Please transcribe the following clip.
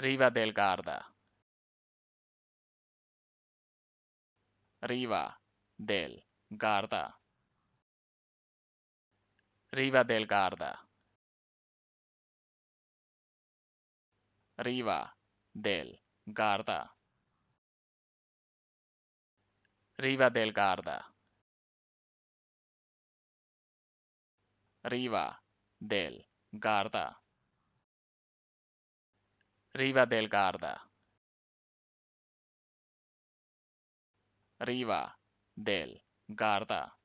Riva del Garda. Riva del Garda. Riva del Garda. Riva del Garda. Riva del Garda. Riva del Garda. Riva del Garda. Riva del Garda.